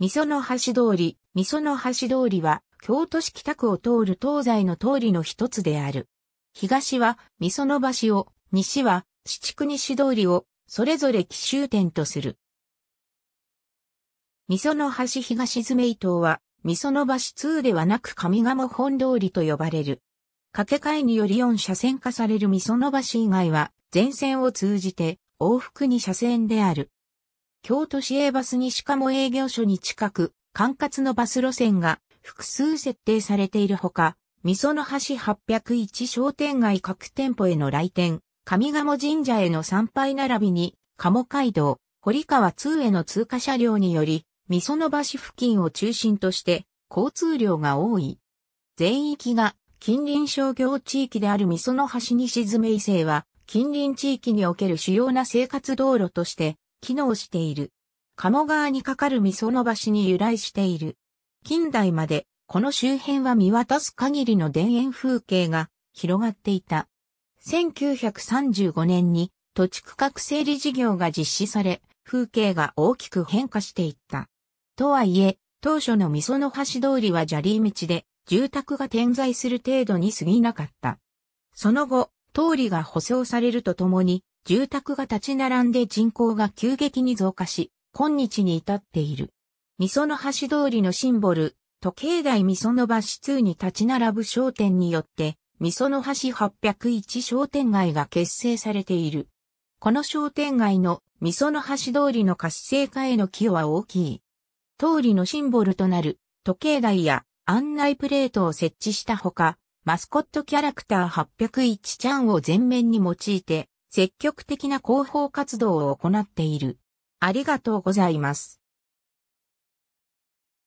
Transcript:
みその橋通り、みその橋通りは、京都市北区を通る東西の通りの一つである。東は、みその橋を、西は、地区西通りを、それぞれ奇襲点とする。みその橋東詰伊東は、みその橋2ではなく上鴨本通りと呼ばれる。掛け替えにより4車線化されるみその橋以外は、全線を通じて、往復2車線である。京都市営バス西鴨営業所に近く、管轄のバス路線が複数設定されているほか、みその橋801商店街各店舗への来店、上鴨神社への参拝並びに、鴨街道、堀川通への通過車両により、みその橋付近を中心として、交通量が多い。全域が近隣商業地域であるみその橋西詰伊勢は、近隣地域における主要な生活道路として機能している。鴨川に架かる溝の橋に由来している。近代まで、この周辺は見渡す限りの田園風景が広がっていた。1935年に土地区画整理事業が実施され、風景が大きく変化していった。とはいえ、当初の溝の橋通りは砂利道で、住宅が点在する程度に過ぎなかった。その後、通りが舗装されるとともに、住宅が立ち並んで人口が急激に増加し、今日に至っている。味噌の橋通りのシンボル、時計台味噌の橋2に立ち並ぶ商店によって、味噌の橋801商店街が結成されている。この商店街の味噌の橋通りの活性化への寄与は大きい。通りのシンボルとなる時計台や案内プレートを設置したほか、マスコットキャラクター801ちゃんを前面に用いて、積極的な広報活動を行っている。ありがとうございます。